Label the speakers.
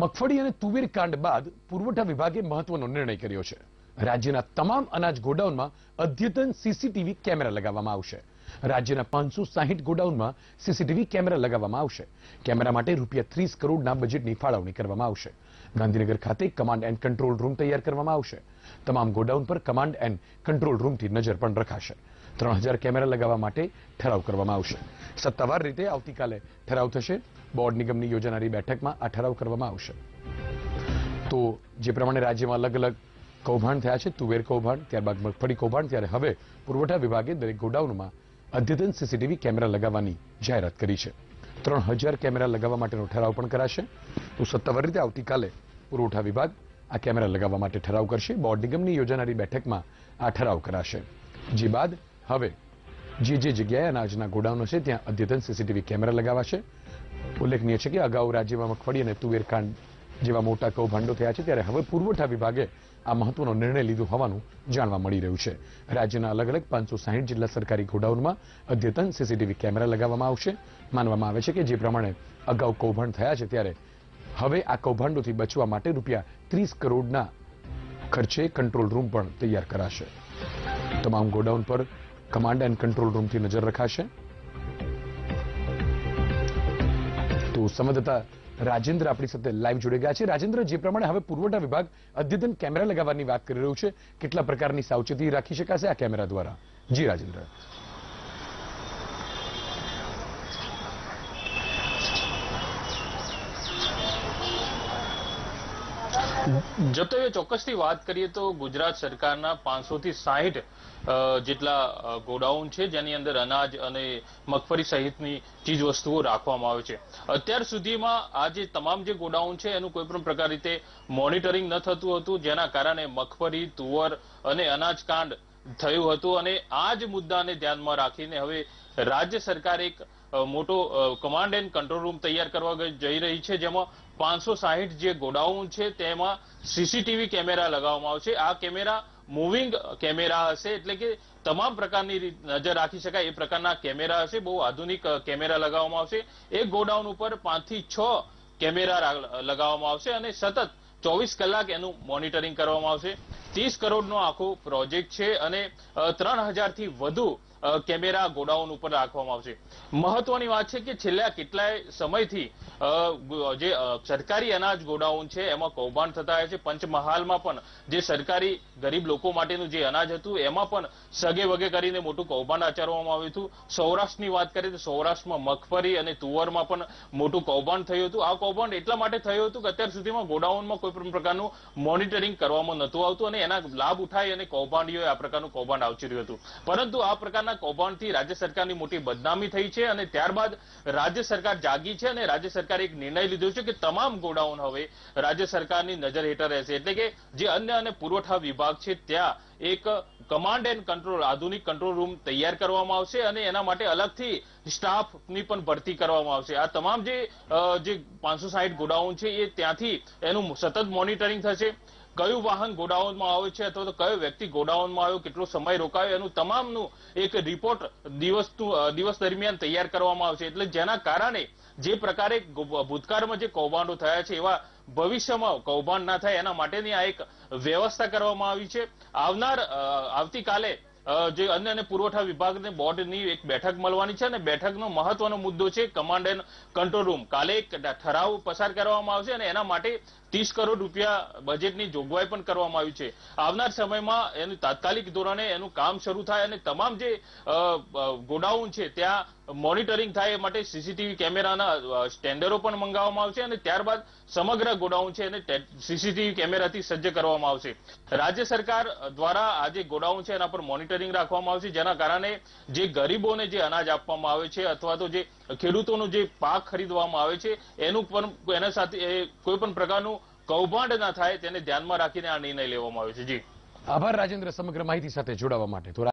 Speaker 1: મગફળી અને તુવેર કાંડ બાદ પુરવઠા વિભાગે મહત્વનો નિર્ણય કર્યો છે રાજ્યના તમામ અનાજ ગોડાઉનમાં અદ્યતન સીસીટીવી કેમેરા લગાવવામાં આવશે રાજ્યના પાંચસો સાહીઠ ગોડાઉનમાં સીસીટીવી કેમેરા લગાવવામાં આવશે કેમેરા માટે રૂપિયા ત્રીસ કરોડના બજેટની ફાળવણી કરવામાં આવશે ગાંધીનગર ખાતે કમાન્ડ એન્ડ કંટ્રોલ રૂમ તૈયાર કરવામાં આવશે તમામ ગોડાઉન પર કમાન્ડ એન્ડ કંટ્રોલ રૂમથી નજર પણ રખાશે ત્રણ હજાર કેમેરા લગાવવા માટે ઠરાવ કરવામાં આવશે સત્તાવાર રીતે આવતીકાલે ઠરાવ થશે બોર્ડ નિગમની યોજાનારી બેઠકમાં આ ઠરાવ કરવામાં આવશે તો જે પ્રમાણે રાજ્યમાં અલગ અલગ કૌભાંડ થયા છે તુવેર કૌભાંડ ત્યારબાદ મગફળી કૌભાંડ ત્યારે હવે પુરવઠા વિભાગે દરેક ગોડાઉનમાં અદ્યતન સીસીટીવી કેમેરા લગાવવાની જાહેરાત કરી છે ત્રણ હજાર કેમેરા લગાવવા માટેનો ઠરાવ પણ કરાશે તો સત્તાવાર રીતે આવતીકાલે પુરવઠા વિભાગ આ કેમેરા લગાવવા માટે ઠરાવ કરશે બોર્ડ નિગમની યોજાનારી બેઠકમાં આ ઠરાવ કરાશે જે બાદ હવે જે જે જગ્યાએ અનાજના ગોડાઉન છે ત્યાં અદ્યતન સીસીટીવી કેમેરા લગાવાશે ઉલ્લેખનીય છે કે અગાઉ રાજ્યમાં મગફળી અને તુવેરકાંડ જેવા મોટા કૌભાંડો થયા છે ત્યારે હવે પુરવઠા વિભાગે આ મહત્વનો નિર્ણય લીધો હોવાનું જાણવા મળી રહ્યું છે રાજ્યના અલગ અલગ પાંચસો સાહીઠ જિલ્લા સરકારી ગોડાઉનમાં અદ્યતન સીસીટીવી કેમેરા લગાવવામાં આવશે માનવામાં આવે છે કે જે પ્રમાણે અગાઉ કૌભાંડ થયા છે ત્યારે હવે આ કૌભાંડોથી બચવા માટે રૂપિયા ત્રીસ કરોડના ખર્ચે કંટ્રોલ રૂમ પણ તૈયાર કરાશે તમામ ગોડાઉન પર કમાન્ડ એન્ડ કંટ્રોલ રૂમથી નજર રખાશે તો સંવાદદાતા રાજેન્દ્ર આપણી સાથે લાઈવ જોડાઈ ગયા છે રાજેન્દ્ર જે પ્રમાણે હવે પુરવઠા વિભાગ અદ્યતન કેમેરા લગાવવાની વાત કરી રહ્યું છે કેટલા પ્રકારની સાવચેતી રાખી શકાશે આ કેમેરા દ્વારા જી રાજેન્દ્ર
Speaker 2: જતો ચોક્કસથી વાત કરીએ તો ગુજરાત સરકારના પાંચસોથી સાહીઠ જેટલા ગોડાઉન છે જેની અંદર અનાજ અને મગફળી સહિતની ચીજ વસ્તુઓ રાખવામાં આવે છે અત્યાર સુધીમાં આ જે તમામ જે ગોડાઉન છે એનું કોઈ પણ પ્રકાર રીતે મોનિટરિંગ ન થતું હતું જેના કારણે મગફળી તુવર અને અનાજ કાંડ થયું હતું અને આ જ મુદ્દાને ધ્યાનમાં રાખીને હવે રાજ્ય સરકાર એક મોટો કમાન્ડ એન્ડ કંટ્રોલ રૂમ તૈયાર કરવા જઈ રહી છે જેમાં પાંચસો સાહીઠ જે ગોડાઉન છે તેમાં સીસીટીવી કેમેરા લગાવવામાં આવશે આ કેમેરા મુવિંગ કેમેરા હશે એટલે કે તમામ પ્રકારની નજર રાખી શકાય એ પ્રકારના કેમેરા હશે બહુ આધુનિક કેમેરા લગાવવામાં આવશે એક ગોડાઉન ઉપર પાંચ થી છ કેમેરા લગાવવામાં આવશે અને સતત ચોવીસ કલાક એનું મોનિટરિંગ કરવામાં આવશે ત્રીસ કરોડનો આખો પ્રોજેક્ટ છે અને ત્રણ હજારથી વધુ કેમેરા ગોડાઉન ઉપર રાખવામાં આવશે મહત્વની વાત છે કે છેલ્લા કેટલાય સમયથી જે સરકારી અનાજ ગોડાઉન છે એમાં કૌભાંડ થતા છે પંચમહાલમાં પણ જે સરકારી ગરીબ લોકો માટેનું જે અનાજ હતું એમાં પણ સગે વગે કરીને મોટું કૌભાંડ આચરવામાં આવ્યું હતું સૌરાષ્ટ્રની વાત કરીએ તો સૌરાષ્ટ્રમાં મગફળી અને તુવરમાં પણ મોટું કૌભાંડ થયું હતું આ કૌભાંડ એટલા માટે થયું હતું કે અત્યાર સુધીમાં ગોડાઉનમાં કોઈ પણ પ્રકારનું મોનિટરિંગ કરવામાં નહોતું આવતું અને એના લાભ ઉઠાય અને કૌભાંડીઓએ આ પ્રકારનું કૌભાંડ રહ્યું હતું પરંતુ આ પ્રકારના કૌભાંડથી રાજ્ય સરકારની મોટી બદનામી થઈ છે અને ત્યારબાદ રાજ્ય સરકાર જાગી છે અને રાજ્ય સરકારે એક નિર્ણય લીધો છે કે તમામ ગોડાઉન હવે રાજ્ય સરકારની નજર હેઠળ રહેશે એટલે કે જે અન્ય અને પુરવઠા વિભાગ છે ત્યાં એક કમાન્ડ એન્ડ કંટ્રોલ આધુનિક કંટ્રોલ રૂમ તૈયાર કરવામાં આવશે અને એના માટે અલગથી સ્ટાફની પણ ભરતી કરવામાં આવશે આ તમામ જે જે પાંચસો સાહીઠ ગોડાઉન છે એ ત્યાંથી એનું સતત મોનિટરિંગ થશે કયું વાહન ગોડાઉનમાં આવે છે અથવા તો કયો વ્યક્તિ ગોડાઉનમાં આવ્યો કેટલો સમય રોકાયો એનું તમામનું એક રિપોર્ટ દિવસનું દિવસ દરમિયાન તૈયાર કરવામાં આવશે એટલે જેના કારણે જે પ્રકારે ભૂતકાળમાં જે કૌભાંડો થયા છે એવા ભવિષ્યમાં કૌભાંડ ના થાય એના માટેની આ એક વ્યવસ્થા કરવામાં આવી છે આવનાર આવતીકાલે જે અન્ય અને પુરવઠા વિભાગને બોર્ડની એક બેઠક મળવાની છે અને બેઠકનો મહત્વનો મુદ્દો છે કમાન્ડ એન્ડ કંટ્રોલ રૂમ કાલે એક ઠરાવ પસાર કરવામાં આવશે અને એના માટે ત્રીસ કરોડ રૂપિયા બજેટની જોગવાઈ પણ કરવામાં આવી છે આવનાર સમયમાં એનું તાત્કાલિક ધોરણે એનું કામ શરૂ થાય અને તમામ જે ગોડાઉન છે ત્યાં મોનિટરિંગ થાય એ માટે સીસીટીવી કેમેરાના સ્ટેન્ડરો પણ મંગાવવામાં આવશે અને ત્યારબાદ સમગ્ર ગોડાઉન છે એને સીસીટીવી કેમેરાથી સજ્જ કરવામાં આવશે રાજ્ય સરકાર દ્વારા આ જે ગોડાઉન છે એના પર મોનિટરિંગ રાખવામાં આવશે જેના કારણે જે ગરીબોને જે અનાજ આપવામાં આવે છે અથવા તો જે ખેડૂતોનો જે પાક ખરીદવામાં આવે છે એનું પણ એના સાથે કોઈ પણ પ્રકારનું કૌભાંડ ના થાય તેને ધ્યાનમાં રાખીને આ નિર્ણય લેવામાં આવ્યો છે જી
Speaker 1: આભાર રાજેન્દ્ર સમગ્ર માહિતી સાથે જોડાવા માટે